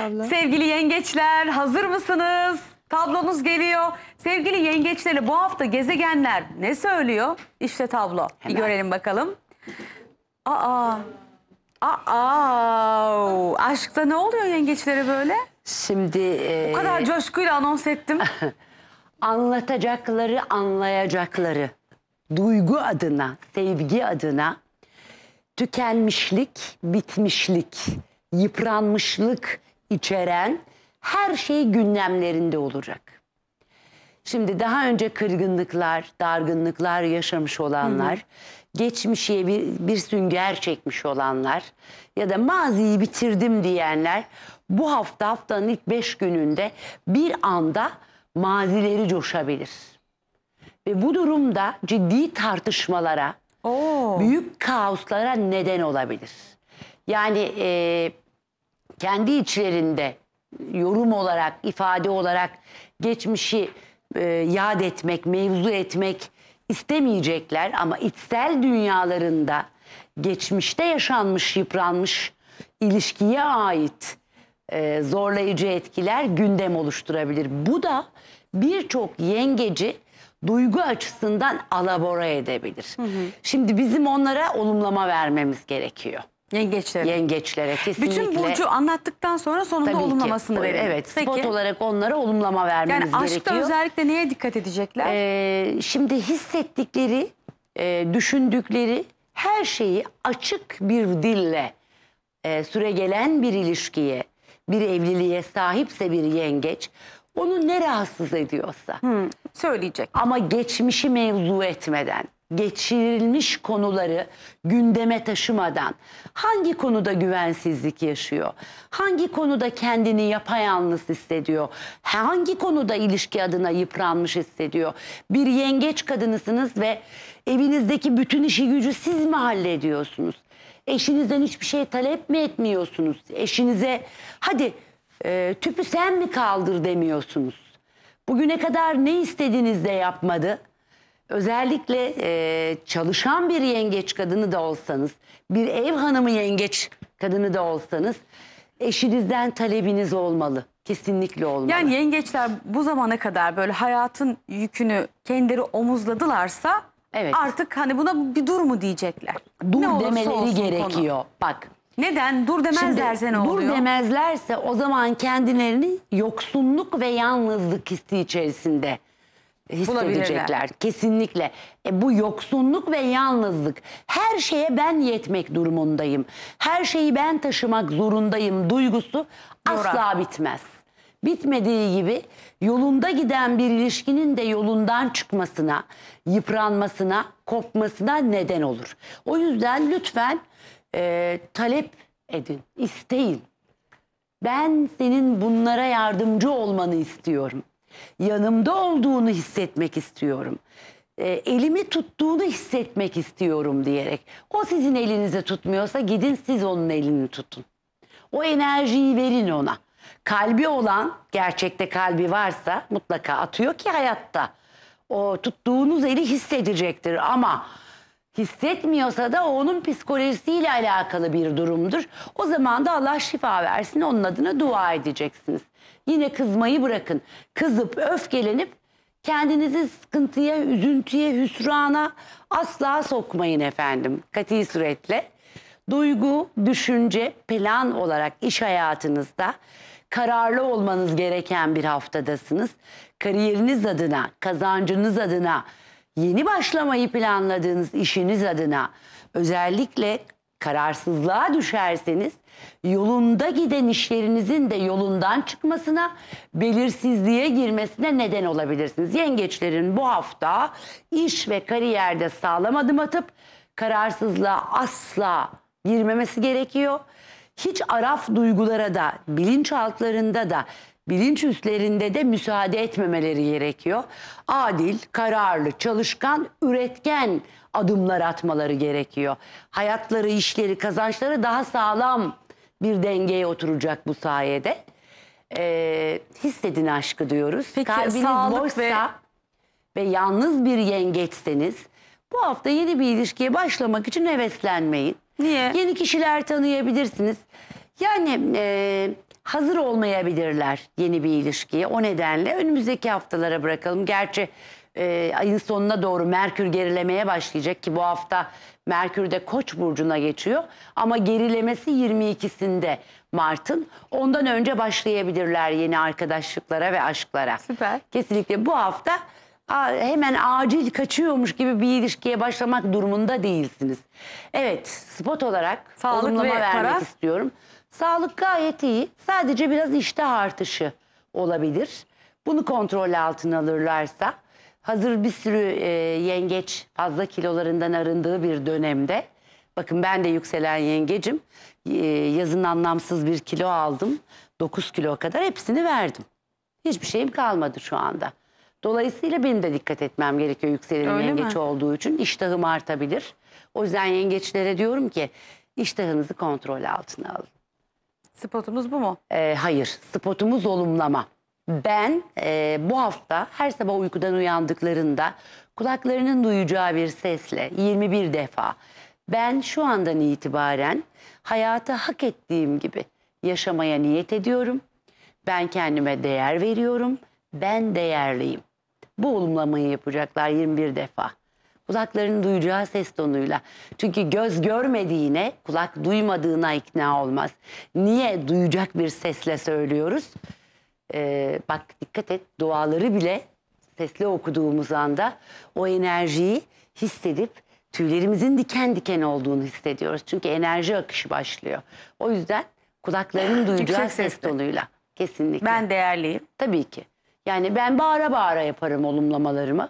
Abla. Sevgili yengeçler hazır mısınız? Tablonuz geliyor. Sevgili yengeçlere bu hafta gezegenler ne söylüyor? İşte tablo. Hemen. Bir görelim bakalım. Aa. Aa. Aşkta ne oluyor yengeçlere böyle? Şimdi... E... O kadar coşkuyla anons ettim. Anlatacakları, anlayacakları. Duygu adına, sevgi adına tükenmişlik, bitmişlik, yıpranmışlık, içeren her şey gündemlerinde olacak. Şimdi daha önce kırgınlıklar, dargınlıklar yaşamış olanlar, Hı -hı. geçmişe bir, bir sünger çekmiş olanlar ya da maziyi bitirdim diyenler bu hafta haftanın ilk beş gününde bir anda mazileri coşabilir. Ve bu durumda ciddi tartışmalara, Oo. büyük kaoslara neden olabilir. Yani e, kendi içlerinde yorum olarak, ifade olarak geçmişi e, yad etmek, mevzu etmek istemeyecekler ama içsel dünyalarında geçmişte yaşanmış, yıpranmış ilişkiye ait e, zorlayıcı etkiler gündem oluşturabilir. Bu da birçok yengeci duygu açısından alabora edebilir. Hı hı. Şimdi bizim onlara olumlama vermemiz gerekiyor. Yengeçlere. Yengeçlere kesinlikle. Bütün burcu anlattıktan sonra sonunda Tabii olumlamasını verin. Evet spot olarak onlara olumlama vermemiz Yani aşkta gerekiyor. özellikle neye dikkat edecekler? Ee, şimdi hissettikleri, e, düşündükleri her şeyi açık bir dille e, süre gelen bir ilişkiye, bir evliliğe sahipse bir yengeç onu ne rahatsız ediyorsa. Hmm, söyleyecek. Ama geçmişi mevzu etmeden geçirilmiş konuları gündeme taşımadan hangi konuda güvensizlik yaşıyor? Hangi konuda kendini yapayalnız hissediyor? Hangi konuda ilişki adına yıpranmış hissediyor? Bir yengeç kadınısınız ve evinizdeki bütün işi gücü siz mi hallediyorsunuz? Eşinizden hiçbir şey talep mi etmiyorsunuz? Eşinize hadi e, tüpü sen mi kaldır demiyorsunuz? Bugüne kadar ne istediğinizde yapmadı? özellikle e, çalışan bir yengeç kadını da olsanız, bir ev hanımı yengeç kadını da olsanız eşinizden talebiniz olmalı. Kesinlikle olmalı. Yani yengeçler bu zamana kadar böyle hayatın yükünü kendileri omuzladılarsa Evet. artık hani buna bir dur mu diyecekler. Dur olursa demeleri gerekiyor. konu. Bak Neden? Dur demezlerse ne dur demezlerse o zaman kendilerini yoksunluk ve yalnızlık hissi içerisinde hissedecekler. Kesinlikle. E, bu yoksunluk ve yalnızlık. Her şeye ben yetmek durumundayım. Her şeyi ben taşımak zorundayım duygusu asla bitmez. Bitmediği gibi yolunda giden bir ilişkinin de yolundan çıkmasına, yıpranmasına, kopmasına neden olur. O yüzden lütfen e, talep edin, isteyin. Ben senin bunlara yardımcı olmanı istiyorum. Yanımda olduğunu hissetmek istiyorum. E, elimi tuttuğunu hissetmek istiyorum diyerek. O sizin elinizi tutmuyorsa gidin siz onun elini tutun. O enerjiyi verin ona. Kalbi olan, gerçekte kalbi varsa mutlaka atıyor ki hayatta. O tuttuğunuz eli hissedecektir ama Hissetmiyorsa da o onun psikolojisiyle alakalı bir durumdur. O zaman da Allah şifa versin onun adına dua edeceksiniz. Yine kızmayı bırakın. Kızıp öfkelenip kendinizi sıkıntıya, üzüntüye, hüsrana asla sokmayın efendim. Kati suretle duygu, düşünce, plan olarak iş hayatınızda kararlı olmanız gereken bir haftadasınız. Kariyeriniz adına, kazancınız adına, yeni başlamayı planladığınız işiniz adına özellikle kararsızlığa düşerseniz yolunda giden işlerinizin de yolundan çıkmasına, belirsizliğe girmesine neden olabilirsiniz. Yengeçlerin bu hafta iş ve kariyerde sağlam adım atıp kararsızlığa asla girmemesi gerekiyor. Hiç araf duygulara da, bilinçaltlarında da bilinç üstlerinde de müsaade etmemeleri gerekiyor. Adil, kararlı, çalışkan, üretken adımlar atmaları gerekiyor. Hayatları, işleri, kazançları daha sağlam bir dengeye oturacak bu sayede. Ee, hissedin aşkı diyoruz. Peki, Kalbiniz boşsa ve... ve yalnız bir yengeçseniz bu hafta yeni bir ilişkiye başlamak için heveslenmeyin. Niye? Yeni kişiler tanıyabilirsiniz. Yani e, hazır olmayabilirler yeni bir ilişkiye. O nedenle önümüzdeki haftalara bırakalım. Gerçi e, ayın sonuna doğru Merkür gerilemeye başlayacak ki bu hafta Merkür de Koç burcuna geçiyor ama gerilemesi 22'sinde Mart'ın. Ondan önce başlayabilirler yeni arkadaşlıklara ve aşklara. Süper. Kesinlikle bu hafta hemen acil kaçıyormuş gibi bir ilişkiye başlamak durumunda değilsiniz. Evet, spot olarak Sağlık olumlama ve vermek para. istiyorum. Sağlık gayet iyi. Sadece biraz iştah artışı olabilir. Bunu kontrol altına alırlarsa hazır bir sürü e, yengeç fazla kilolarından arındığı bir dönemde bakın ben de yükselen yengecim e, yazın anlamsız bir kilo aldım 9 kilo kadar hepsini verdim. Hiçbir şeyim kalmadı şu anda. Dolayısıyla benim de dikkat etmem gerekiyor yükselen Öyle yengeç mi? olduğu için iştahım artabilir. O yüzden yengeçlere diyorum ki iştahınızı kontrol altına alın. Spotumuz bu mu? Ee, hayır, spotumuz olumlama. Ben e, bu hafta her sabah uykudan uyandıklarında kulaklarının duyacağı bir sesle 21 defa ben şu andan itibaren hayatı hak ettiğim gibi yaşamaya niyet ediyorum. Ben kendime değer veriyorum. Ben değerliyim. Bu olumlamayı yapacaklar 21 defa. Kulakların duyacağı ses tonuyla. Çünkü göz görmediğine, kulak duymadığına ikna olmaz. Niye duyacak bir sesle söylüyoruz? Ee, bak dikkat et duaları bile sesle okuduğumuz anda o enerjiyi hissedip tüylerimizin diken diken olduğunu hissediyoruz. Çünkü enerji akışı başlıyor. O yüzden kulakların duyacağı ses sesle. tonuyla. Kesinlikle. Ben değerliyim. Tabii ki. Yani ben bağıra bağıra yaparım olumlamalarımı.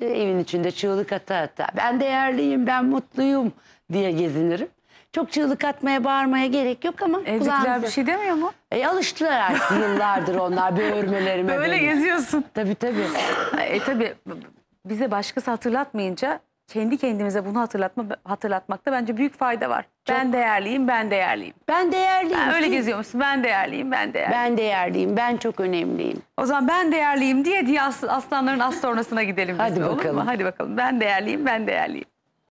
E, evin içinde çığlık ata ata ben değerliyim ben mutluyum diye gezinirim. Çok çığlık atmaya bağırmaya gerek yok ama Evdekiler kulağınızı... bir şey demiyor mu? E, alıştılar artık yıllardır onlar böğürmelerime. Böyle benim. geziyorsun. Tabii tabii. e tabii bize başkası hatırlatmayınca kendi kendimize bunu hatırlatma hatırlatmakta bence büyük fayda var. Çok. Ben değerliyim, ben değerliyim. Ben değerliyim. Ben öyle geziyormuşsun. Ben değerliyim, ben değerliyim. Ben değerliyim, ben çok önemliyim. O zaman ben değerliyim diye diye aslanların astornasına gidelim biz. Hadi de, bakalım. Hadi bakalım. Ben değerliyim, ben değerliyim.